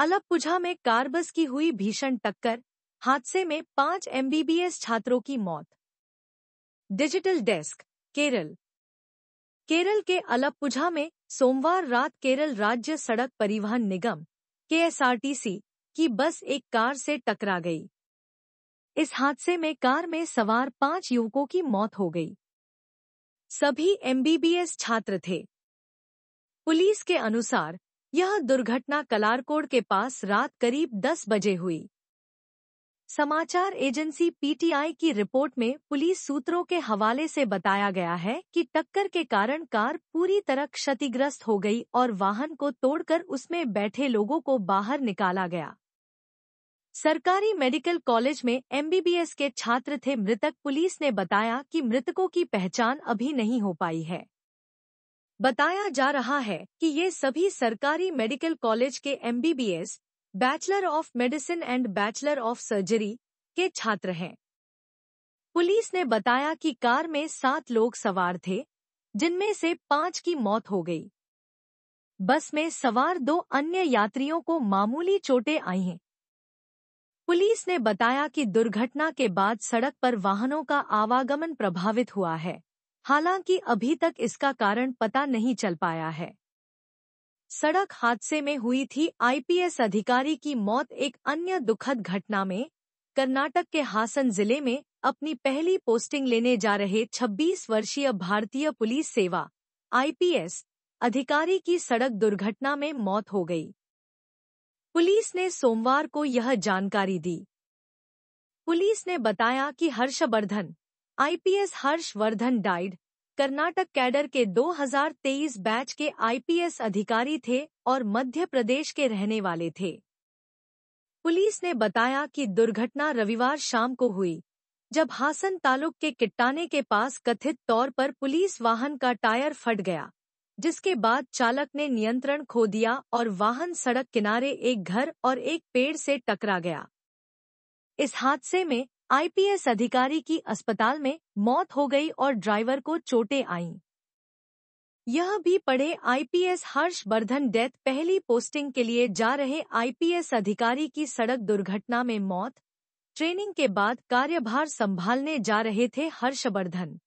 अलपुझा में car bus की हुई भीषण टक्कर हादसे में पांच एमबीबीएस छात्रों की मौत डिजिटल डेस्क केरल केरल के अलपुझा में सोमवार रात केरल राज्य सड़क परिवहन निगम केएसआरटीसी की बस एक कार से टकरा गई इस हादसे में कार में सवार पांच युवकों की मौत हो गई सभी एमबीबीएस छात्र थे पुलिस के अनुसार यह दुर्घटना कलारकोड के पास रात करीब 10 बजे हुई समाचार एजेंसी पीटीआई की रिपोर्ट में पुलिस सूत्रों के हवाले से बताया गया है कि टक्कर के कारण कार पूरी तरह क्षतिग्रस्त हो गई और वाहन को तोड़कर उसमें बैठे लोगों को बाहर निकाला गया सरकारी मेडिकल कॉलेज में एमबीबीएस के छात्र थे मृतक पुलिस ने बताया कि मृतकों की पहचान अभी नहीं हो पाई है बताया जा रहा है कि ये सभी सरकारी मेडिकल कॉलेज के MBBS bachelor of medicine and bachelor of surgery के छात्र हैं पुलिस ने बताया कि कार में सात लोग सवार थे जिनमें से पांच की मौत हो गई बस में सवार दो अन्य यात्रियों को मामूली चोटें आई हैं पुलिस ने बताया कि दुर्घटना के बाद सड़क पर वाहनों का आवागमन प्रभावित हुआ है हालांकि अभी तक इसका कारण पता नहीं चल पाया है सड़क हादसे में हुई थी आईपीएस अधिकारी की मौत एक अन्य दुखद घटना में कर्नाटक के हासन जिले में अपनी पहली पोस्टिंग लेने जा रहे 26 वर्षीय भारतीय पुलिस सेवा आईपीएस अधिकारी की सड़क दुर्घटना में मौत हो गई पुलिस ने सोमवार को यह जानकारी दी पुलिस ने बताया कि Harshvardhan IPS Harshvardhan died Karnataka cadre के 2023 बैच के आईपीएस अधिकारी थे और मध्य प्रदेश के रहने वाले थे पुलिस ने बताया कि दुर्घटना रविवार शाम को हुई जब हासन तालुक के किट्टाने के पास कथित तौर पर पुलिस वाहन का टायर फट गया जिसके बाद चालक ने नियंत्रण खो दिया और वाहन सड़क किनारे एक घर और एक पेड़ से टकरा गया इस हादसे में आईपीएस अधिकारी की अस्पताल में मौत हो गई और ड्राइवर को चोटें आईं यह भी पढ़े आईपीएस हर्षवर्धन डेथ पहली पोस्टिंग के लिए जा रहे आईपीएस अधिकारी की सड़क दुर्घटना में मौत ट्रेनिंग के बाद कार्यभार संभालने जा रहे थे हर्षवर्धन